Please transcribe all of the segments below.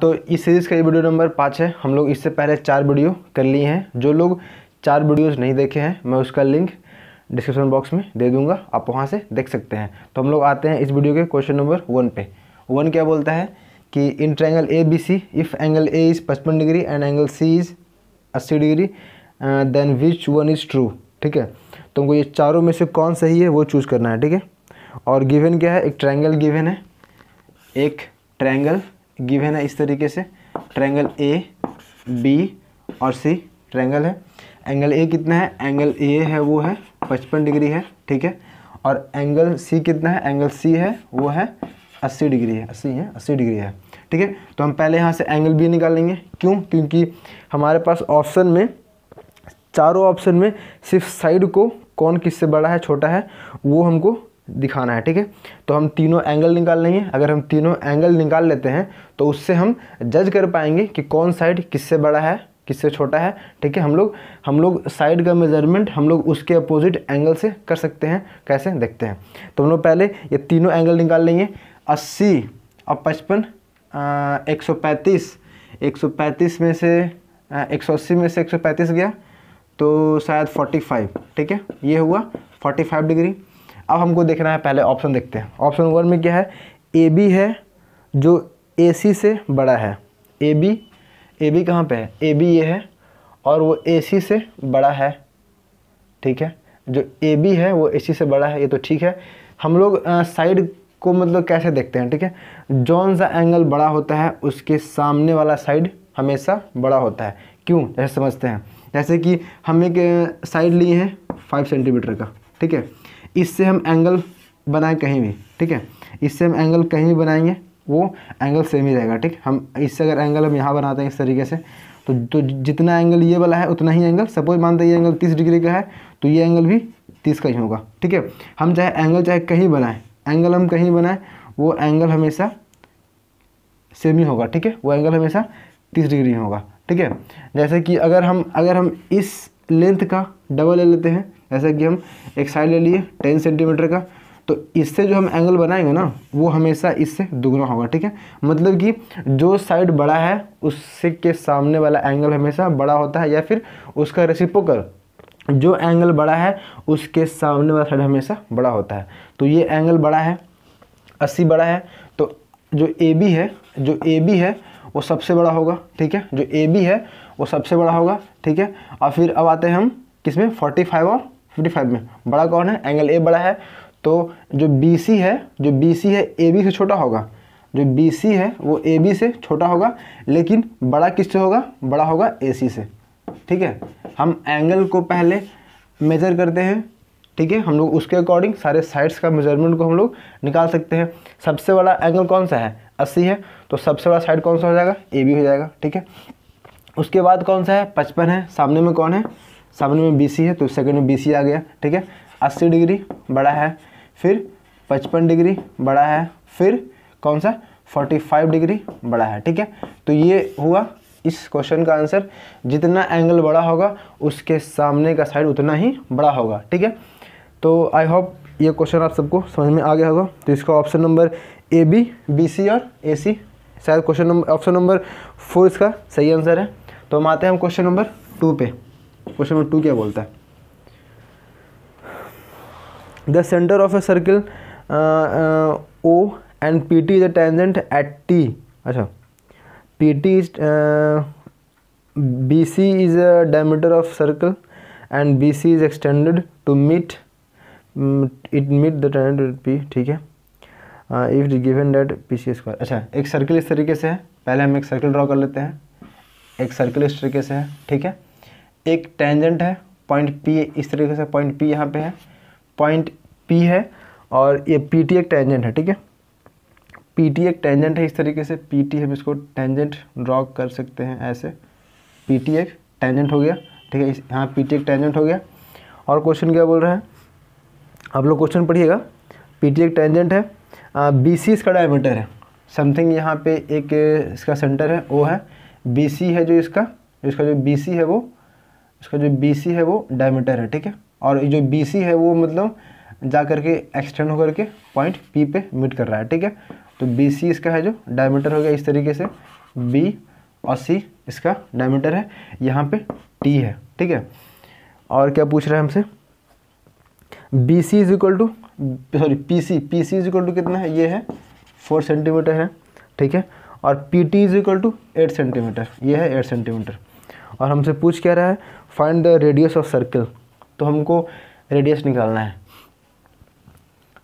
तो इस सीरीज़ का ये वीडियो नंबर पाँच है हम लोग इससे पहले चार वीडियो कर लिए हैं जो लोग चार वीडियोस नहीं देखे हैं मैं उसका लिंक डिस्क्रिप्शन बॉक्स में दे दूंगा आप वहाँ से देख सकते हैं तो हम लोग आते हैं इस वीडियो के क्वेश्चन नंबर वन पे वन क्या बोलता है कि in triangle A B C if angle A is पचपन degree and angle C is अस्सी degree then which one is true ठीक है तुमको तो ये चारों में से कौन सही है वो चूज़ करना है ठीक है और गिवन क्या है एक ट्रैंगल गिवन है एक ट्रैंगल गिवेन है इस तरीके से ट्रैंगल ए बी और सी ट्रैंगल है एंगल ए कितना है एंगल ए है वो है पचपन डिग्री है ठीक है और एंगल सी कितना है एंगल सी है वो है अस्सी डिग्री है अस्सी है अस्सी डिग्री है ठीक है तो हम पहले यहाँ से एंगल बी निकाल लेंगे क्यों क्योंकि हमारे पास ऑप्शन में चारों ऑप्शन में सिर्फ साइड को कौन किससे बड़ा है छोटा है वो हमको दिखाना है ठीक है तो हम तीनों एंगल निकाल लेंगे अगर हम तीनों एंगल निकाल लेते हैं तो उससे हम जज कर पाएंगे कि कौन साइड किससे बड़ा है किससे छोटा है ठीक है हम लोग हम लोग साइड का मेजरमेंट हम लोग उसके अपोजिट एंगल से कर सकते हैं कैसे देखते हैं तो हम लोग पहले ये तीनों एंगल निकाल लेंगे अस्सी और पचपन एक सौ पैंतीस एक सौ पैंतीस में से एक सौ अस्सी में से एक सौ पैंतीस गया तो शायद फोर्टी फाइव ठीक है ये हुआ फोर्टी फाइव डिग्री अब हमको देखना है पहले ऑप्शन देखते हैं ऑप्शन वन में क्या है ए बी है जो ए सी से बड़ा है ए बी ए बी कहाँ पर है ए बी ये है और वो ए सी से बड़ा है ठीक है जो ए बी है वो ए सी से बड़ा है ये तो ठीक है हम लोग साइड को मतलब कैसे देखते हैं ठीक है जौन सा एंगल बड़ा होता है उसके सामने वाला साइड हमेशा बड़ा होता है क्यों जैसे समझते हैं जैसे कि हम एक साइड लिए हैं फाइव सेंटीमीटर का ठीक है इससे हम एंगल बनाएं कहीं भी ठीक है इससे हम एंगल कहीं भी बनाएंगे वो एंगल सेम ही रहेगा ठीक हम इससे अगर एंगल हम यहाँ बनाते हैं इस तरीके से तो तो जितना एंगल ये वाला है उतना ही एंगल सपोज मानते हैं ये एंगल तीस डिग्री का है तो ये एंगल भी तीस का ही होगा ठीक है हम चाहे एंगल चाहे कहीं बनाएं एंगल हम कहीं बनाएं वो एंगल हमेशा सेम ही होगा ठीक है वो एंगल हमेशा तीस डिग्री होगा ठीक है जैसे कि अगर हम अगर हम इस लेंथ का डबल ले लेते हैं ऐसा कि हम एक साइड ले लिए टेन सेंटीमीटर का तो इससे जो हम एंगल बनाएंगे ना वो हमेशा इससे दुगना होगा ठीक है मतलब कि जो साइड बड़ा है उससे के सामने वाला एंगल हमेशा बड़ा होता है या फिर उसका रेसिपोकल जो एंगल बड़ा है उसके सामने वाला साइड हमेशा बड़ा होता है तो ये एंगल बड़ा है अस्सी बड़ा है तो जो ए बी है जो ए बी है वो सबसे बड़ा होगा ठीक है जो ए बी है वो सबसे बड़ा होगा ठीक है और फिर अब आते हैं हम किसमें फोर्टी फाइव और फिफ्टी फाइव में बड़ा कौन है एंगल ए बड़ा है तो जो बी सी है जो बी सी है ए बी से छोटा होगा जो बी सी है वो ए बी से छोटा होगा लेकिन बड़ा किससे होगा बड़ा होगा ए सी से ठीक है हम एंगल को पहले मेजर करते हैं ठीक है हम लोग उसके अकॉर्डिंग सारे साइड्स का मेजरमेंट को हम लोग निकाल सकते हैं सबसे बड़ा एंगल कौन सा है अस्सी है तो सबसे बड़ा साइड कौन सा हो जाएगा ए बी हो जाएगा ठीक है उसके बाद कौन सा है पचपन है सामने में कौन है सामने में बी है तो सेकंड में बी आ गया ठीक है अस्सी डिग्री बड़ा है फिर पचपन डिग्री बड़ा है फिर कौन सा फोर्टी फाइव डिग्री बड़ा है ठीक है तो ये हुआ इस क्वेश्चन का आंसर जितना एंगल बड़ा होगा उसके सामने का साइड उतना ही बड़ा होगा ठीक है तो आई होप ये क्वेश्चन आप सबको समझ में आ गया होगा तो इसका option number A B B C और ए सी शायद question number option number four इसका सही आंसर है तो हम आते हैं हम क्वेश्चन नंबर टू पे क्वेश्चन नंबर टू क्या बोलता है the centre of a circle O and P T is a tangent at T अच्छा P T is B C is a diameter of circle and B C is extended to meet it meet the tangent P ठीक है if given that P C square अच्छा एक circle इस तरीके से है पहले हम एक सर्किल ड्रॉ कर लेते हैं एक सर्किल इस तरीके से है ठीक है एक टेंजेंट है पॉइंट पी इस तरीके से पॉइंट पी यहाँ पे है पॉइंट पी है और ये पी टी एक टेंजेंट है ठीक है पी टी एक टेंजेंट है इस तरीके से पी टी हम इसको टेंजेंट ड्रॉ कर सकते हैं ऐसे पी टी एक टेंजेंट हो गया ठीक है इस यहाँ पी टी एक टेंजेंट हो गया और क्वेश्चन क्या बोल रहे हैं आप लोग क्वेश्चन पढ़िएगा पी टी एक टेंजेंट है बी सी इसका डायमीटर है समथिंग यहाँ पे एक इसका सेंटर है वो है बी सी है जो इसका इसका जो बी सी है वो उसका जो बी है वो डायमीटर है ठीक है और जो बी है वो मतलब जा करके एक्सटेंड होकर के पॉइंट पी पे मीट कर रहा है ठीक है तो बी सी इसका है जो डायमीटर हो गया इस तरीके से बी और सी इसका डायमीटर है यहाँ पे टी है ठीक है और क्या पूछ रहा है हमसे B C is equal to sorry P C P C is equal to कितना है ये है फोर सेंटीमीटर है ठीक है और P T is equal to eight centimetre ये है एट सेंटीमीटर और हमसे पूछ क्या रहा है find the radius of circle तो हमको रेडियस निकालना है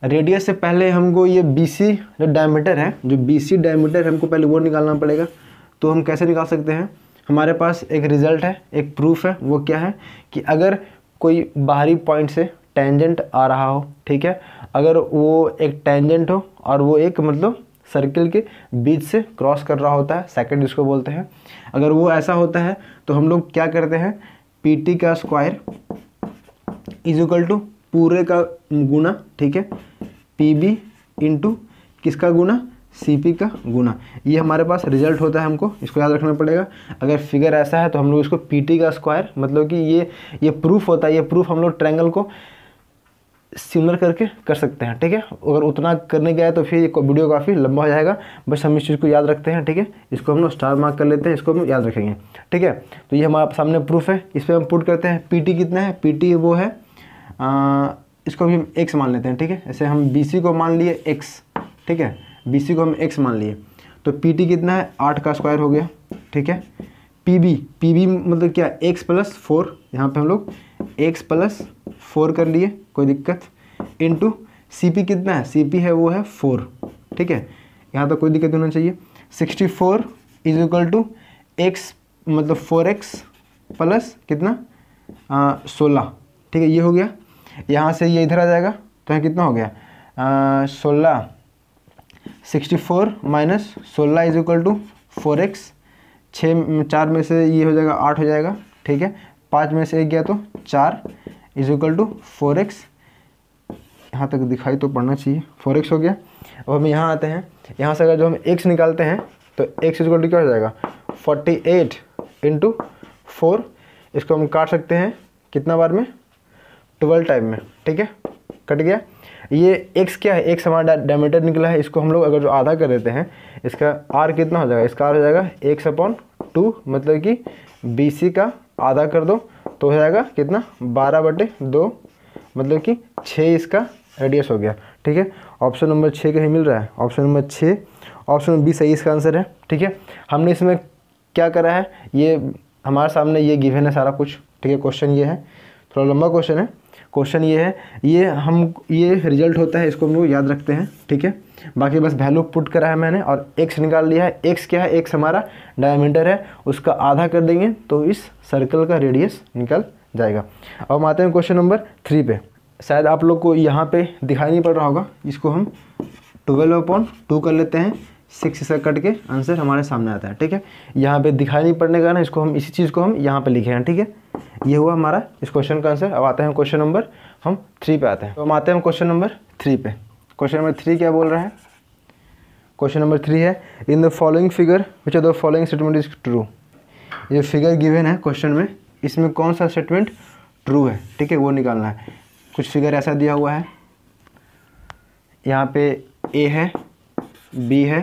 रेडियस से पहले हमको ये बी सी जो डायमीटर है जो बी सी डायमीटर हमको पहले वो निकालना पड़ेगा तो हम कैसे निकाल सकते हैं हमारे पास एक रिज़ल्ट है एक प्रूफ है वो क्या है कि अगर कोई बाहरी पॉइंट से टेंजेंट आ रहा हो ठीक है अगर वो एक टेंजेंट हो और वो एक मतलब सर्किल के बीच से क्रॉस कर रहा होता है सेकेंड इसको बोलते हैं अगर वो ऐसा होता है तो हम लोग क्या करते हैं पी टी का स्क्वायर इज इक्वल टू पूरे का गुना ठीक है पी बी इंटू किसका गुना सी पी का गुना ये हमारे पास रिजल्ट होता है हमको इसको याद रखना पड़ेगा अगर फिगर ऐसा है तो हम लोग इसको पी टी का स्क्वायर मतलब कि ये ये प्रूफ होता है ये प्रूफ हम लोग ट्रैंगल को सिमिलर करके कर सकते हैं ठीक है अगर उतना करने गया तो फिर ये वीडियो काफ़ी लंबा हो जाएगा बस हम इस चीज़ को याद रखते हैं ठीक है इसको हम लोग स्टार मार्क कर लेते हैं इसको हम याद रखेंगे ठीक है तो ये हमारे सामने प्रूफ है इस पर हम पुट करते हैं पीटी कितना है पीटी वो है आ, इसको भी हम एक्स मान लेते हैं ठीक है ऐसे हम बी को मान लिए एक्स ठीक है बी को हम एक्स मान लिए तो पी कितना है आठ का स्क्वायर हो गया ठीक है पी बी मतलब क्या एक्स प्लस फोर यहाँ पर हम लोग एक्स प्लस फोर कर लिए कोई दिक्कत इंटू सी पी कितना है सी पी है वो है फोर ठीक है यहाँ तो कोई दिक्कत होना चाहिए sixty four is equal to X मतलब फोर एक्स प्लस कितना सोलह ठीक है ये हो गया यहाँ से ये इधर आ जाएगा तो यहाँ कितना हो गया सोलह सिक्सटी फोर माइनस सोलह is equal to four X छः चार में से ये हो जाएगा आठ हो जाएगा ठीक है पाँच में से एक गया तो चार is equal to four X यहाँ तक दिखाई तो पड़ना चाहिए फोर एक्स हो गया अब हम यहाँ आते हैं यहाँ से अगर जो हम एक्स निकालते हैं तो एक्स इज इक्वल टू क्या हो जाएगा फोर्टी एट इंटू फोर इसको हम काट सकते हैं कितना बार में ट्वेल्व टाइम में ठीक है कट गया ये एक्स क्या है एक्स हमारा डायमीटर निकला है इसको हम लोग अगर जो आधा कर देते हैं इसका आर कितना हो जाएगा इसका आर हो जाएगा एक्स अपॉन टू मतलब कि बी सी का आधा कर दो तो हो जाएगा कितना बारह बटे दो मतलब कि छः इसका रेडियस हो गया ठीक है ऑप्शन नंबर छः कहीं मिल रहा है ऑप्शन नंबर छः ऑप्शन नंबर बी सही इसका आंसर है ठीक है हमने इसमें क्या करा है ये हमारे सामने ये गिवन है सारा कुछ ठीक है क्वेश्चन ये है थोड़ा लंबा क्वेश्चन है क्वेश्चन ये है ये हम ये रिजल्ट होता है इसको हम लोग याद रखते हैं ठीक है बाकी बस वैल्यू पुट करा है मैंने और एक्स निकाल लिया है एक्स क्या है एक्स हमारा डायमीटर है उसका आधा कर देंगे तो इस सर्कल का रेडियस निकल जाएगा अब हम आते हैं क्वेश्चन नंबर थ्री पे शायद आप लोग को यहाँ पे दिखाई नहीं पड़ रहा होगा इसको हम ट्वेल्व अपॉन टू कर लेते हैं सिक्स से कट के आंसर हमारे सामने आता है ठीक है यहाँ पे दिखाई नहीं पड़ने का ना इसको हम इसी चीज़ को हम यहाँ पे लिखे हैं ठीक है ये हुआ हमारा इस क्वेश्चन का आंसर अब आते हैं क्वेश्चन नंबर हम थ्री पे आते हैं तो हम आते हैं क्वेश्चन नंबर थ्री पे क्वेश्चन नंबर थ्री क्या बोल रहा है क्वेश्चन नंबर थ्री है in the following figure which are the following statement is true ये फिगर गिवेन है क्वेश्चन में इसमें कौन सा स्टेटमेंट ट्रू है ठीक है वो निकालना है कुछ फिगर ऐसा दिया हुआ है यहाँ पे ए है बी है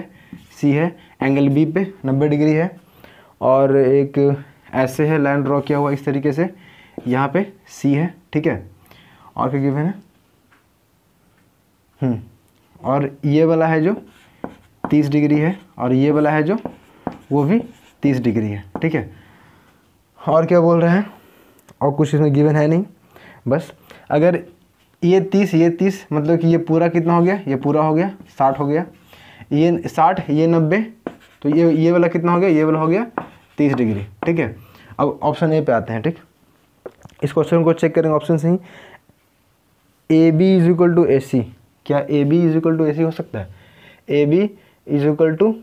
सी है एंगल बी पे नब्बे डिग्री है और एक ऐसे है लाइन ड्रॉ किया हुआ इस तरीके से यहाँ पे सी है ठीक है और क्या गिवन है हम्म, और ये वाला है जो तीस डिग्री है और ये वाला है जो वो भी तीस डिग्री है ठीक है और क्या बोल रहे हैं और कुछ इसमें गिवन है नहीं बस अगर ये तीस ये तीस मतलब कि ये पूरा कितना हो गया ये पूरा हो गया साठ हो गया ये साठ ये नब्बे तो ये ये वाला कितना हो गया ये वाला हो गया तीस डिग्री ठीक है अब ऑप्शन ए पे आते हैं ठीक इस क्वेश्चन को चेक करेंगे ऑप्शन सही A B is equal to A C क्या A B is equal to A C हो सकता है A B is equal to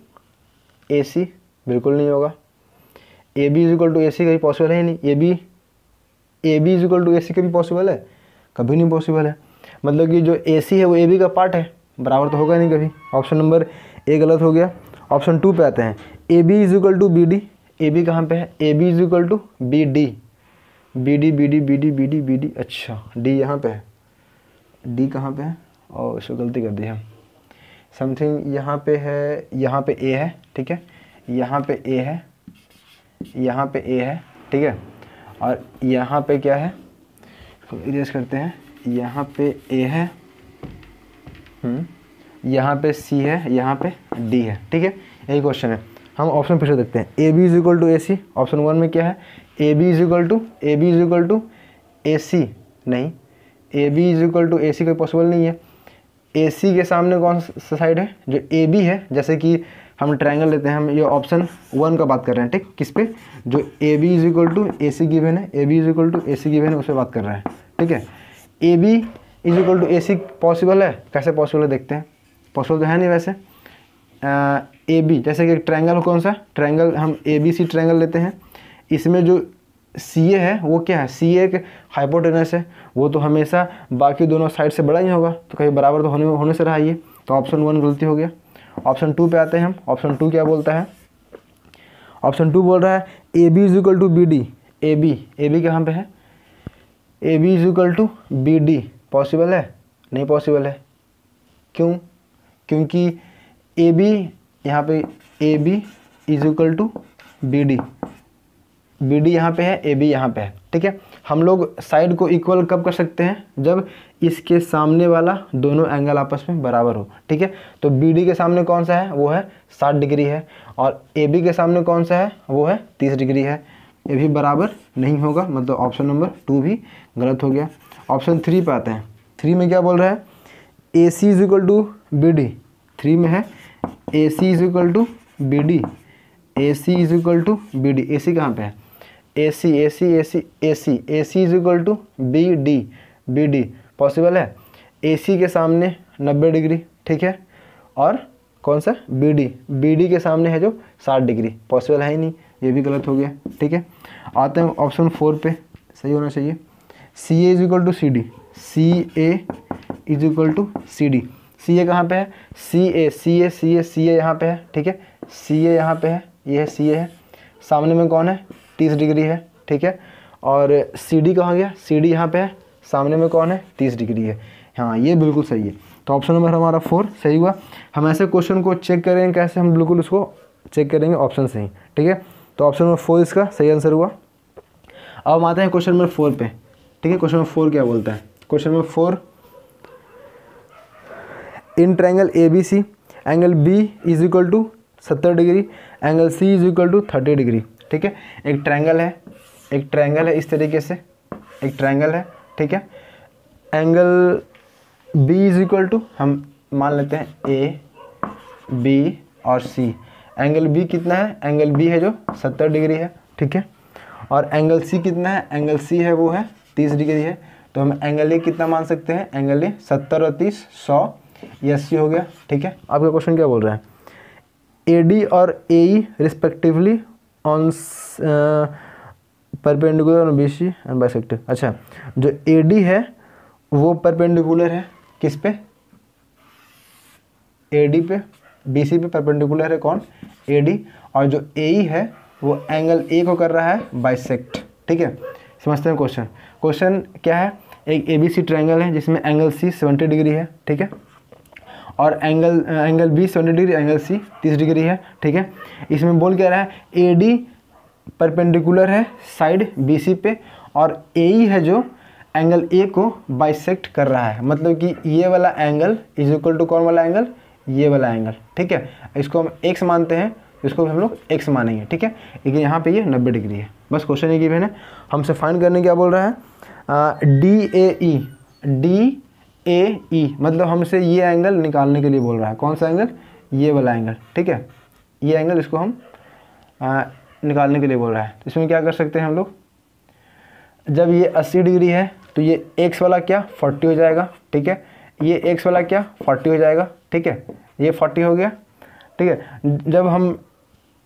A C बिल्कुल नहीं होगा A B is equal to A C कभी पॉसिबल है ही नहीं A B A B is equal to A C कभी पॉसिबल है कभी नहीं पॉसिबल है मतलब कि जो ए सी है वो ए बी का पार्ट है बराबर तो होगा नहीं कभी ऑप्शन नंबर ए गलत हो गया ऑप्शन टू पे आते हैं A B is equal to B D A B कहाँ पे है A B is equal to B D B D B D B D B D B D अच्छा डी यहाँ पे है डी कहाँ पे है और इसको गलती कर दी है समथिंग यहाँ पे है यहाँ पे ए है ठीक है यहाँ पे ए है यहाँ पे ए है ठीक है और यहाँ पे क्या है इरेज करते हैं यहाँ पे ए हम्म, है यहाँ पे सी है यहाँ पे डी है ठीक है यही क्वेश्चन है हम ऑप्शन फिर से देखते हैं A B is equal to A C option one में क्या है A B is equal to A B is equal to A C नहीं A B is equal to A C कोई पॉसिबल नहीं है ए सी के सामने कौन सा साइड है जो ए बी है जैसे कि हम ट्रायंगल लेते हैं हम ये ऑप्शन वन का बात कर रहे हैं ठीक किस पे जो A B is equal to A C when है A B is equal to A C when है उस पर बात कर रहे हैं ठीक है A B is equal to A C possible है कैसे पॉसिबल है देखते हैं पॉसिबल तो है नहीं वैसे ए बी जैसे कि ट्रायंगल हो कौन सा ट्रायंगल हम ए बी सी ट्रायंगल लेते हैं इसमें जो सी ए है वो क्या है सी ए एक हाइपोटेनस है वो तो हमेशा बाकी दोनों साइड से बड़ा ही होगा तो कहीं बराबर तो होने होने से रहा ये तो ऑप्शन वन गलती हो गया ऑप्शन टू पे आते हैं हम ऑप्शन टू क्या बोलता है ऑप्शन टू बोल रहा है A B is equal to B D A B A B कहाँ पर है A B is equal to B D possible है नहीं पॉसिबल है क्यों क्योंकि ए बी यहाँ पे A B is equal to B D B D यहाँ पर है ए बी यहाँ पर है ठीक है हम लोग साइड को इक्वल कब कर सकते हैं जब इसके सामने वाला दोनों एंगल आपस में बराबर हो ठीक है तो बी डी के सामने कौन सा है वो है साठ डिग्री है और ए बी के सामने कौन सा है वो है तीस डिग्री है ये भी बराबर नहीं होगा मतलब ऑप्शन नंबर टू भी गलत हो गया ऑप्शन थ्री पे आते हैं थ्री में क्या बोल रहा है A C is equal to B D three में है A C is equal to B D A C is equal to B D A C कहाँ पर है A C A C A C A C A C is equal to B D B D possible है A सी के सामने नब्बे degree ठीक है और कौन सा बी डी बी डी के सामने है जो साठ डिग्री पॉसिबल है ही नहीं ये भी गलत हो गया ठीक है आते हैं ऑप्शन फोर पे सही होना चाहिए C A is equal to C D C A is equal to C D C A कहाँ पे है सी A C A C A C ए यहाँ पे है ठीक है सी ए यहाँ पे है ये है सी ए है सामने में कौन है तीस डिग्री है ठीक है और सी डी कहाँ गया सी डी यहाँ पे है सामने में कौन है तीस डिग्री है हाँ ये बिल्कुल सही है तो ऑप्शन नंबर हमारा फोर सही हुआ हम ऐसे क्वेश्चन को चेक करेंगे कैसे हम बिल्कुल उसको चेक करेंगे ऑप्शन से ही ठीक है तो ऑप्शन नंबर फोर इसका सही आंसर हुआ अब हम आते हैं क्वेश्चन नंबर फोर पे ठीक है क्वेश्चन नंबर फोर क्या बोलता है question number four in triangle A B C angle B is equal to सत्तर degree angle C is equal to thirty degree ठीक है एक ट्रैंगल है एक ट्रैंगल है इस तरीके से एक ट्रैंगल है ठीक है angle B is equal to हम मान लेते हैं ए बी और सी एंगल बी कितना है एंगल बी है जो सत्तर डिग्री है ठीक है और एंगल सी कितना है एंगल सी है वो है तीस डिग्री है तो हम एंगल ए कितना मान सकते हैं एंगल ए सत्तर और तीस सौ ये अस्सी हो गया ठीक है आपका क्वेश्चन क्या बोल रहा है ए डी और A E respectively on perpendicular on B C and bisective अच्छा जो ए डी है वो परपेंडिकुलर है किस पे ए डी पे बी सी पे परपेंडिकुलर है कौन ए डी और जो ए ई e है वो एंगल ए को कर रहा है बाइसेक्ट ठीक है समझते हैं क्वेश्चन क्वेश्चन क्या है एक ए बी सी ट्राइंगल है जिसमें एंगल सी सेवेंटी डिग्री है ठीक है और angle angle B seventy degree angle C तीस डिग्री है ठीक है इसमें बोल क्या रहा है ए डी परपेंडिकुलर है साइड बी सी पे और ए e है जो एंगल ए को बाइसेक्ट कर रहा है मतलब कि ये वाला एंगल इज इक्वल टू कौन वाला एंगल ये वाला एंगल ठीक है इसको हम एक्स मानते हैं इसको भी हम लोग एक्स मानेंगे ठीक है लेकिन यहाँ पे ये नब्बे डिग्री है बस क्वेश्चन ये गिवन है हमसे फाइंड करने क्या बोल रहा है D A E D A E e, मतलब हमसे ये एंगल निकालने के लिए बोल रहा है कौन सा एंगल ये वाला एंगल ठीक है ये एंगल इसको हम आ, निकालने के लिए बोल रहा है तो इसमें क्या कर सकते हैं हम लोग जब ये 80 डिग्री है तो ये एक्स वाला क्या 40 हो जाएगा ठीक है ये एक्स वाला क्या 40 हो जाएगा ठीक है ये 40 हो गया ठीक है जब हम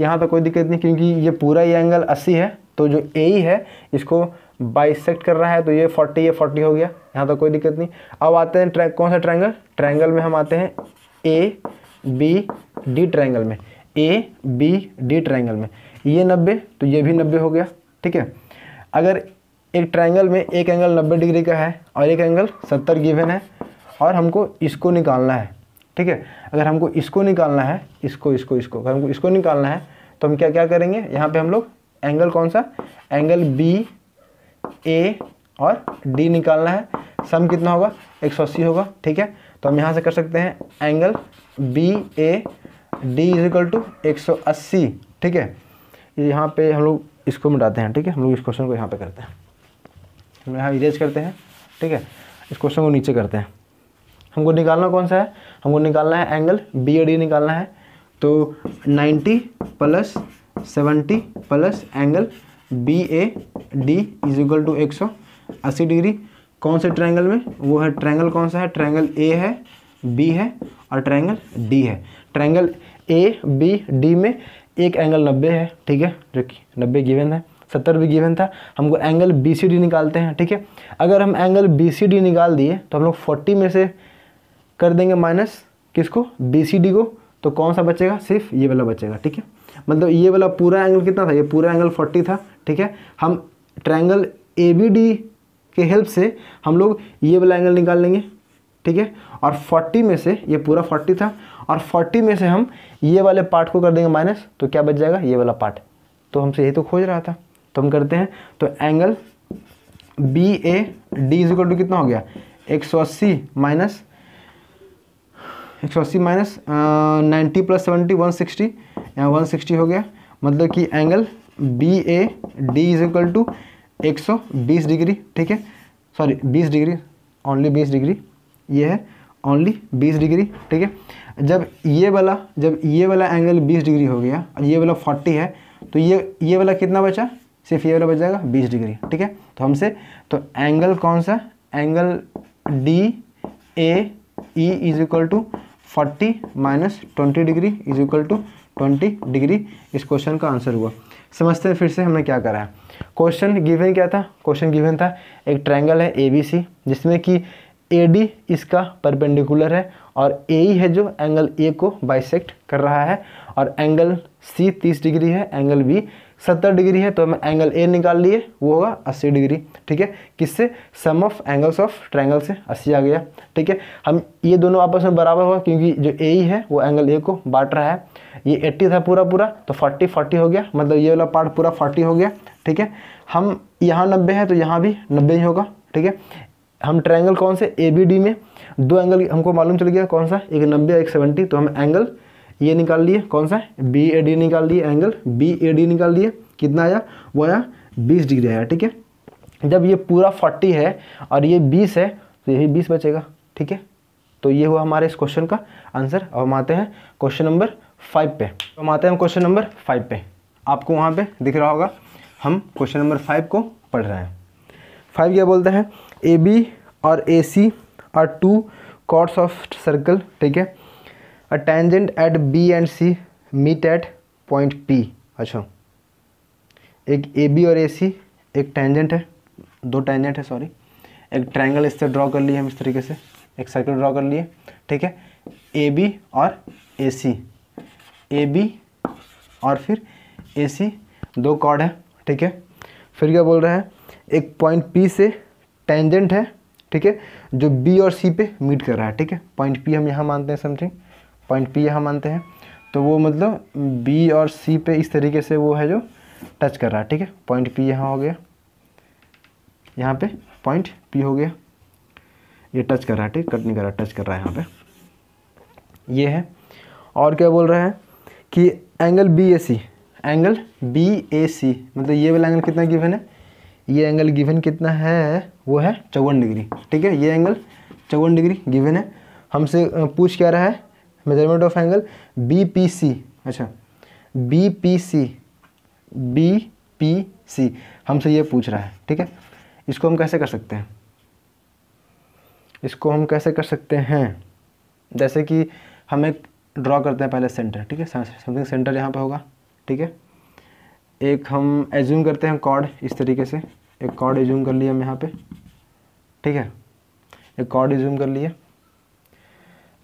यहाँ तो कोई दिक्कत नहीं क्योंकि ये पूरा ये एंगल 80 है तो जो ए है इसको बाइसेक्ट कर रहा है तो ये फोर्टी ये फोर्टी हो गया यहाँ तो कोई दिक्कत नहीं अब आते हैं ट्रैंग कौन सा ट्रैंगल ट्रैंगल में हम आते हैं ए बी डी ट्रैंगल में ए बी डी ट्रैंगल में ये नब्बे तो ये भी नब्बे हो गया ठीक है अगर एक ट्रैंगल में एक एंगल नब्बे डिग्री का है और एक एंगल सत्तर गिवन है और हमको इसको निकालना है ठीक है अगर हमको इसको निकालना है इसको इसको इसको अगर हमको इसको निकालना है तो हम क्या क्या करेंगे यहाँ पे हम लोग एंगल कौन सा एंगल बी ए और डी निकालना है सम कितना होगा एक सौ अस्सी होगा ठीक है तो हम यहाँ से कर सकते हैं angle B A D is equal to एक सौ अस्सी ठीक है यहाँ पे हम लोग इसको मिटाते हैं ठीक है हम लोग इस क्वेश्चन को यहाँ पे करते हैं हम यहाँ इरेज करते हैं ठीक है इस क्वेश्चन को नीचे करते हैं हमको निकालना कौन सा है हमको निकालना है एंगल बी ए डी निकालना है तो ninety plus seventy plus angle B A D is equal to एक सौ अस्सी डिग्री कौन से ट्रायंगल में वो है ट्रायंगल कौन सा है ट्रायंगल ए है बी है और ट्रायंगल डी है ट्रायंगल ए बी डी में एक एंगल नब्बे है ठीक है जो कि नब्बे गिवेन है सत्तर भी गिवेन था हमको एंगल बी सी डी निकालते हैं ठीक है अगर हम एंगल बी सी डी निकाल दिए तो हम लोग फोर्टी में से कर देंगे माइनस किसको बी सी डी को तो कौन सा बचेगा सिर्फ ये वाला बचेगा ठीक है मतलब ये वाला पूरा एंगल कितना था ये पूरा एंगल फोर्टी था ठीक है हम ट्रायंगल ए बी डी के हेल्प से हम लोग ये वाला एंगल निकाल लेंगे ठीक है और 40 में से ये पूरा 40 था और 40 में से हम ये वाले पार्ट को कर देंगे माइनस तो क्या बच जाएगा ये वाला पार्ट तो हमसे यही तो खोज रहा था तो हम करते हैं तो angle B A D is to कितना हो गया एक सौ अस्सी माइनस एक सौ अस्सी minus ninety plus seventy one sixty यहाँ सिक्सटी हो गया मतलब कि angle B A D is equal to एक सौ बीस डिग्री ठीक है सॉरी बीस डिग्री ओनली बीस डिग्री ये है ओनली बीस डिग्री ठीक है जब ये वाला जब ये वाला एंगल बीस डिग्री हो गया और ये वाला फोर्टी है तो ये ये वाला कितना बचा सिर्फ ये वाला बच जाएगा बीस डिग्री ठीक है तो हमसे तो एंगल कौन सा angle D A E is equal to forty minus twenty degree is equal to twenty degree इस क्वेश्चन का आंसर हुआ समझते हैं फिर से हमने क्या करा है क्वेश्चन गिवन क्या था क्वेश्चन गिवन था एक ट्रायंगल है ए बी सी जिसमें कि ए डी इसका परपेंडिकुलर है और ए e है जो एंगल ए को बाइसेक्ट कर रहा है और एंगल सी तीस डिग्री है एंगल बी सत्तर डिग्री है तो हमें एंगल ए निकाल लिए वो होगा अस्सी डिग्री ठीक है किससे sum of angles of triangle से अस्सी आ गया ठीक है हम ये दोनों आपस में बराबर होगा क्योंकि जो ए ही है वो एंगल ए को बांट रहा है ये एट्टी था पूरा पूरा तो फोर्टी फोर्टी हो गया मतलब ये वाला पार्ट पूरा फोर्टी हो गया ठीक है हम यहाँ नब्बे है तो यहाँ भी नब्बे ही होगा ठीक है हम ट्रायंगल कौन से ए बी डी में दो एंगल हमको मालूम चल गया कौन सा एक नब्बे एक सेवेंटी तो हम एंगल ये निकाल लिए कौन सा बी ए डी निकाल लिए एंगल बी ए डी निकाल लिए कितना आया वो आया बीस डिग्री आया ठीक है जब ये पूरा फोर्टी है और ये बीस है तो यही बीस बचेगा ठीक है तो ये हुआ हमारे इस क्वेश्चन का आंसर अब हम आते हैं क्वेश्चन नंबर फाइव पे हम आते हैं क्वेश्चन नंबर फाइव पे आपको वहाँ पे दिख रहा होगा हम क्वेश्चन नंबर फाइव को पढ़ रहे हैं फाइव क्या बोलते हैं ए बी और A C are two chords of circle ठीक है a tangent at B and C meet at point P अच्छा एक ए बी और ए सी एक टेंजेंट है दो टेंजेंट है सॉरी एक ट्रायंगल इससे ड्रॉ कर लिए हम इस तरीके से एक सर्कल ड्रॉ कर लिए ठीक है ए बी और ए सी ए बी और फिर ए सी दो कॉर्ड है ठीक है फिर क्या बोल रहा है एक पॉइंट पी से टेंजेंट है ठीक है जो बी और सी पे मीट कर रहा है ठीक है पॉइंट पी हम यहाँ मानते हैं समथिंग पॉइंट पी यहाँ मानते हैं तो वो मतलब बी और सी पे इस तरीके से वो है जो टच कर रहा है ठीक है पॉइंट पी यहाँ हो गया यहाँ पे पॉइंट पी हो गया ये टच कर रहा है ठीक कट नहीं कर रहा टच कर रहा है यहाँ पे ये है और क्या बोल रहा है कि angle B A C angle B A C मतलब ये वाला एंगल कितना गिवन है ये एंगल गिवन कितना है वो है चौवन डिग्री ठीक है ये एंगल चौवन डिग्री गिवन है हमसे पूछ क्या रहा है measurement of angle B P C अच्छा B P C B P C हमसे ये पूछ रहा है ठीक है इसको हम कैसे कर सकते हैं इसको हम कैसे कर सकते हैं जैसे कि हम एक ड्रॉ करते हैं पहले सेंटर ठीक है समथिंग सेंटर यहाँ पर होगा ठीक है एक हम एज्यूम करते हैं कॉर्ड इस तरीके से एक कॉर्ड एज्यूम कर लिया हम यहाँ पे ठीक है एक कॉर्ड एज्यूम कर लिया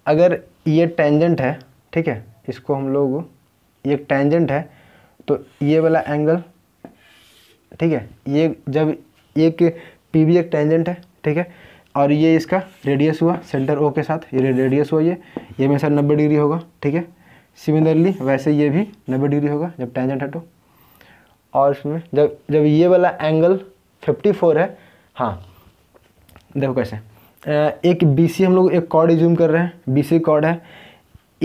अगर ये टेंजेंट है ठीक है इसको हम लोग ये टेंजेंट है तो ये वाला एंगल ठीक है ये जब एक पी भी एक टेंजेंट है ठीक है और ये इसका रेडियस हुआ सेंटर ओ के साथ ये रेडियस हुआ ये ये मेरे साथ नब्बे डिग्री होगा ठीक है सिमिलरली वैसे ये भी नब्बे डिग्री होगा जब टेंजेंट है तो और इसमें जब जब ये वाला एंगल फिफ्टी फोर है हाँ देखो कैसे एक बी हम लोग एक कॉर्ड जूम कर रहे हैं बी सी कॉर्ड है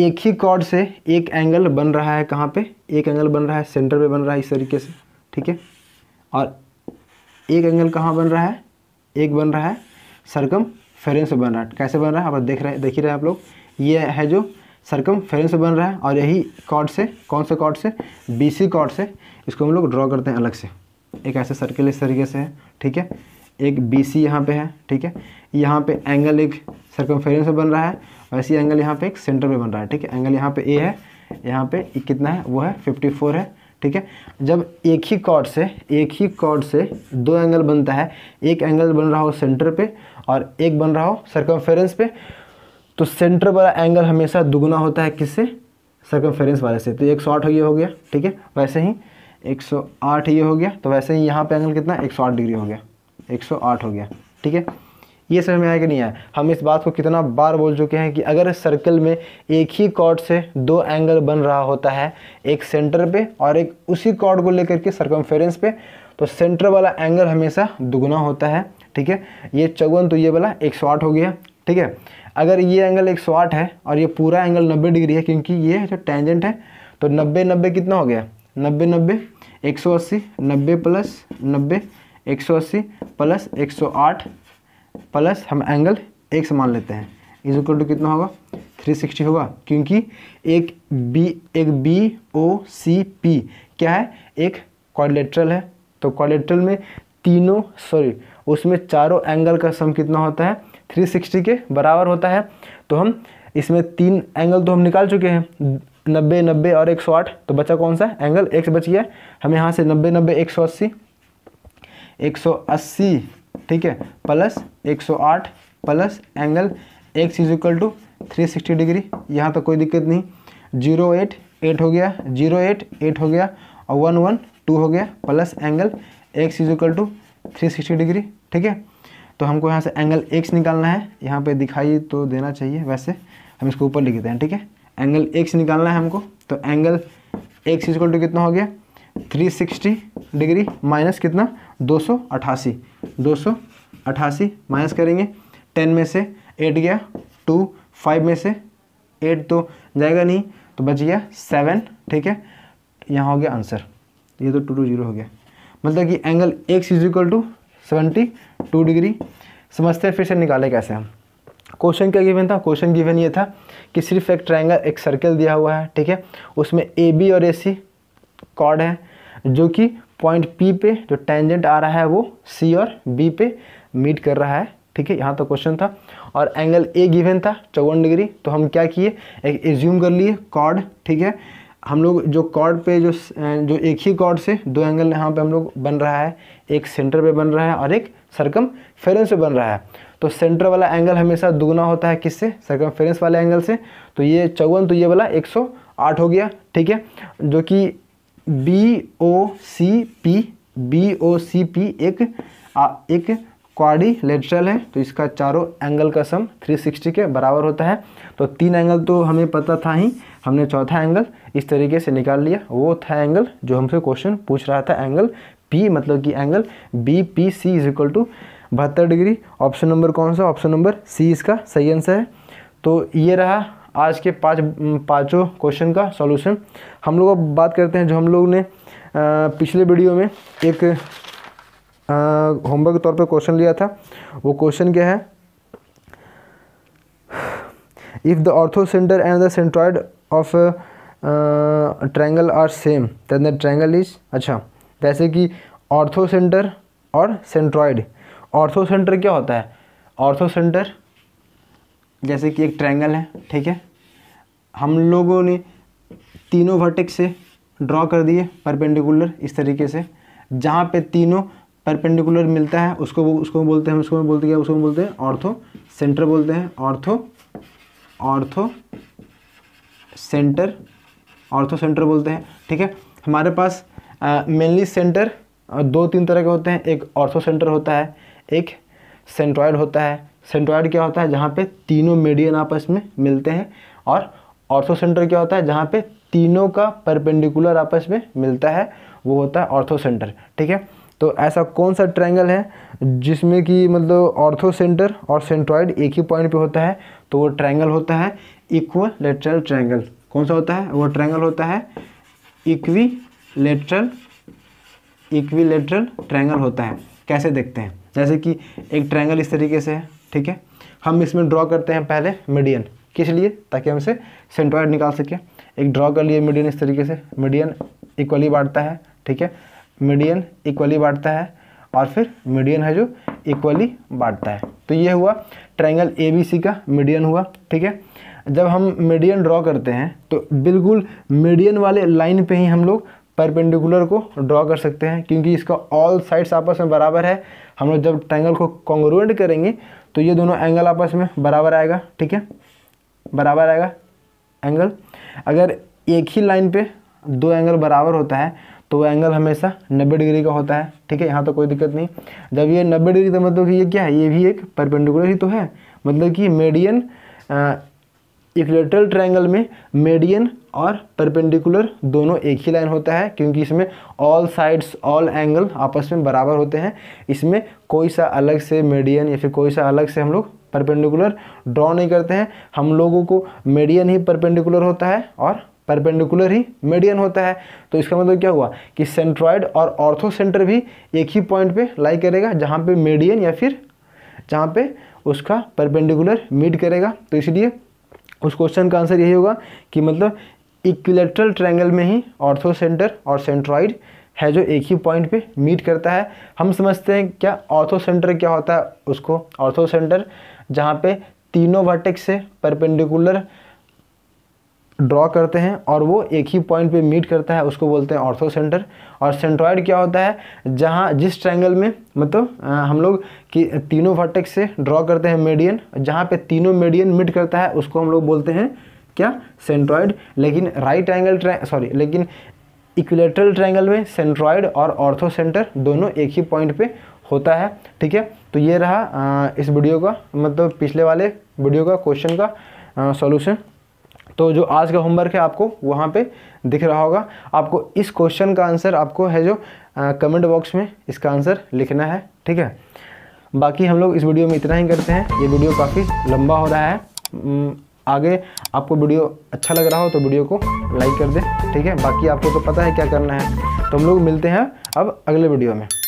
एक ही कॉर्ड से एक एंगल बन रहा है कहाँ पे एक एंगल बन रहा है सेंटर पे बन रहा है इस तरीके से ठीक है और एक एंगल कहाँ बन रहा है एक बन रहा है सरकम फेरेंस बन रहा है कैसे बन रहा है आप देख रहे देख ही रहे हैं आप लोग ये है जो सरकम फेरेंस बन रहा है और यही कॉर्ड से कौन से कॉर्ड से बी सी कॉर्ड से इसको हम लोग ड्रॉ करते हैं अलग से एक ऐसे सर्किल इस तरीके से है ठीक है एक बी सी यहाँ पर है ठीक है यहाँ पे एंगल एक सर्कमफेरेंस पे बन रहा है वैसे एंगल यहाँ पे एक सेंटर में बन रहा है ठीक है एंगल यहाँ पे ए है यहाँ पे e कितना है वो है 54 है ठीक है जब एक ही कॉर्ड से एक ही कॉर्ड से दो एंगल बनता है एक एंगल बन रहा हो सेंटर पे और एक बन रहा हो सर्कमफेरेंस पे तो सेंटर वाला एंगल हमेशा दुगना होता है किससे सर्कमफेरेंस वाले से तो एक सौ ये हो गया ठीक है वैसे ही आठ ये हो गया तो वैसे ही यहाँ पे एंगल कितना आठ डिग्री हो गया 108 हो गया ठीक है ये समझ में आया कि नहीं आया हम इस बात को कितना बार बोल चुके हैं कि अगर सर्कल में एक ही कॉर्ड से दो एंगल बन रहा होता है एक सेंटर पे और एक उसी कॉर्ड को लेकर के सर्कमफेरेंस पे तो सेंटर वाला एंगल हमेशा दुगुना होता है ठीक है ये चौवन तो ये वाला एक हो गया ठीक है अगर ये एंगल एक है और ये पूरा एंगल नब्बे डिग्री है क्योंकि ये जो टेंजेंट है तो नब्बे नब्बे कितना हो गया नब्बे नब्बे एक सौ अस्सी नब्बे प्लस नब्बे एक सौ अस्सी प्लस एक सौ आठ प्लस हम एंगल एक समान लेते हैं इज इक्वल टू कितना होगा थ्री सिक्सटी होगा क्योंकि एक बी एक बी ओ सी पी क्या है एक क्वाड्रेट्रल है तो क्वाड्रेट्रल में तीनों सॉरी उसमें चारों एंगल का सम कितना होता है 360 के बराबर होता है तो हम इसमें तीन एंगल तो हम निकाल चुके हैं नब्बे नब्बे और 108 तो बचा कौन सा एंगल एक बच गया हम यहाँ से नब्बे नब्बे एक सौ अस्सी 180 ठीक है plus 108 plus angle X is equal to three sixty degree यहाँ तक कोई दिक्कत नहीं जीरो एट एट हो गया जीरो एट एट हो गया और वन वन टू हो गया plus angle X is equal to three sixty degree ठीक है तो हमको यहाँ से एंगल एक्स निकालना है यहाँ पे दिखाई तो देना चाहिए वैसे हम इसको ऊपर लिख देते हैं ठीक है एंगल एक्स निकालना है हमको तो angle X is equal to कितना हो गया 360 डिग्री माइनस कितना दो सौ अठासी दो सौ अठासी माइनस करेंगे टेन में से एट गया टू फाइव में से एट तो जाएगा नहीं तो बच गया सेवन ठीक है यहाँ हो गया आंसर ये तो टू टू जीरो हो गया मतलब कि angle X is equal to seventy two degree समझते हैं फिर से निकाले कैसे हम क्वेश्चन क्या गिवन था क्वेश्चन गिवन ये था कि सिर्फ एक ट्रायंगल एक सर्कल दिया हुआ है ठीक है उसमें ए बी और ए सी कॉर्ड है जो कि पॉइंट पी पे जो टेंजेंट आ रहा है वो सी और बी पे मीट कर रहा है ठीक है यहाँ तो क्वेश्चन था और एंगल ए गिवन था चौवन डिग्री तो हम क्या किए एक एज्यूम कर लिए कॉर्ड ठीक है हम लोग जो कॉर्ड पे जो जो एक ही कॉर्ड से दो एंगल यहाँ पे हम लोग बन रहा है एक सेंटर पे बन रहा है और एक सरकम फेरेंस पे बन रहा है तो सेंटर वाला एंगल हमेशा दुगना होता है किससे सरकम फेरेंस वाले एंगल से तो ये चौवन तो ये वाला 108 हो गया ठीक है जो कि B O C P B O C P एक आ, एक क्वारी लेटरल है तो इसका चारों एंगल का सम 360 के बराबर होता है तो तीन एंगल तो हमें पता था ही हमने चौथा एंगल इस तरीके से निकाल लिया वो था एंगल जो हमसे क्वेश्चन पूछ रहा था एंगल पी मतलब कि angle B P C is equal to बहत्तर डिग्री ऑप्शन नंबर कौन सा ऑप्शन नंबर सी इसका सही आंसर है तो ये रहा आज के पांच पांचों क्वेश्चन का सॉल्यूशन हम लोग अब बात करते हैं जो हम लोग ने पिछले वीडियो में एक होमवर्क के तौर पर क्वेश्चन लिया था वो क्वेश्चन क्या है if the orthocentre and the centroid of triangle are same then the triangle is अच्छा जैसे कि ऑर्थो सेंटर और सेंट्रॉइड ऑर्थो सेंटर क्या होता है ऑर्थो सेंटर जैसे कि एक ट्रायंगल है ठीक है हम लोगों ने तीनों वर्टेक्स से ड्रॉ कर दिए परपेंडिकुलर इस तरीके से जहाँ पे तीनों परपेंडिकुलर मिलता है उसको उसको बोलते हैं उसको बोलते हैं उसको बोलते हैं ऑर्थो सेंटर बोलते हैं ortho orthocentre orthocentre बोलते हैं ठीक है हमारे पास मेनली सेंटर दो तीन तरह के होते हैं एक ऑर्थो सेंटर होता है एक सेंट्रॉयड होता है सेंट्रॉइड क्या होता है जहाँ पे तीनों मीडियन आपस में मिलते हैं और सेंटर क्या होता है जहाँ पे तीनों का परपेंडिकुलर आपस में मिलता है वो होता है ऑर्थोसेंटर ठीक है तो ऐसा कौन सा ट्रायंगल है जिसमें कि मतलब ऑर्थोसेंटर और सेंट्रॉयड एक ही पॉइंट पे होता है तो वो ट्रायंगल होता है इक्वल ट्रायंगल कौन सा होता है वो ट्रायंगल होता है equilateral equilateral triangle होता है कैसे देखते हैं जैसे कि एक ट्रायंगल इस तरीके से है ठीक है हम इसमें ड्रॉ करते हैं पहले मीडियन किस लिए ताकि हम इसे सेंट्रॉइड निकाल सकें एक ड्रॉ कर लिए मीडियन इस तरीके से मीडियन इक्वली बांटता है ठीक है मीडियन इक्वली बांटता है और फिर मीडियन है जो इक्वली बांटता है तो ये हुआ ट्रायंगल ए बी सी का मीडियन हुआ ठीक है जब हम मीडियन ड्रॉ करते हैं तो बिल्कुल मीडियन वाले लाइन पे ही हम लोग परपेंडिकुलर को ड्रॉ कर सकते हैं क्योंकि इसका ऑल साइड्स आपस में बराबर है हम लोग जब ट्राइंगल को कॉन्ग्रुएंट करेंगे तो ये दोनों एंगल आपस में बराबर आएगा ठीक है बराबर आएगा एंगल अगर एक ही लाइन पे दो एंगल बराबर होता है तो वो एंगल हमेशा नब्बे डिग्री का होता है ठीक है यहाँ तो कोई दिक्कत नहीं जब ये नब्बे डिग्री का मतलब कि ये क्या है ये भी एक परपेंडिकुलर ही तो है मतलब कि मेडियन इक्लेटरल ट्रायंगल में मेडियन और परपेंडिकुलर दोनों एक ही लाइन होता है क्योंकि इसमें ऑल साइड्स ऑल एंगल आपस में बराबर होते हैं इसमें कोई सा अलग से मेडियन या फिर कोई सा अलग से हम लोग परपेंडिकुलर ड्रॉ नहीं करते हैं हम लोगों को मेडियन ही परपेंडिकुलर होता है और परपेंडिकुलर ही मेडियन होता है तो इसका मतलब क्या हुआ कि सेंट्रॉयड और ऑर्थो सेंटर भी एक ही पॉइंट पे लाई करेगा जहाँ पे मेडियन या फिर जहाँ पे उसका परपेंडिकुलर मीट करेगा तो इसलिए उस क्वेश्चन का आंसर यही होगा कि मतलब इक्विलेटरल ट्रायंगल में ही ऑर्थो सेंटर और सेंट्रॉइड है जो एक ही पॉइंट पे मीट करता है हम समझते हैं क्या ऑर्थो सेंटर क्या होता है उसको ऑर्थो सेंटर जहाँ पे तीनों वर्टेक्स से परपेंडिकुलर ड्रॉ करते हैं और वो एक ही पॉइंट पे मीट करता है उसको बोलते हैं ऑर्थो सेंटर और सेंट्रॉयड क्या होता है जहाँ जिस ट्रायंगल में मतलब आ, हम लोग कि तीनों वर्टेक्स से ड्रॉ करते हैं मेडियन जहाँ पे तीनों मेडियन मीट करता है उसको हम लोग बोलते हैं क्या सेंट्रॉयड लेकिन राइट एंगल ट्रै सॉरी लेकिन इक्विलेटरल ट्रैंगल में सेंट्रॉयड और ऑर्थो सेंटर दोनों एक ही पॉइंट पर होता है ठीक है तो ये रहा आ, इस वीडियो का मतलब पिछले वाले वीडियो का क्वेश्चन का सॉल्यूशन तो जो आज का होमवर्क है आपको वहाँ पे दिख रहा होगा आपको इस क्वेश्चन का आंसर आपको है जो कमेंट बॉक्स में इसका आंसर लिखना है ठीक है बाकी हम लोग इस वीडियो में इतना ही करते हैं ये वीडियो काफ़ी लंबा हो रहा है आगे आपको वीडियो अच्छा लग रहा हो तो वीडियो को लाइक कर दें ठीक है बाकी आपको तो पता है क्या करना है तो हम लोग मिलते हैं अब अगले वीडियो में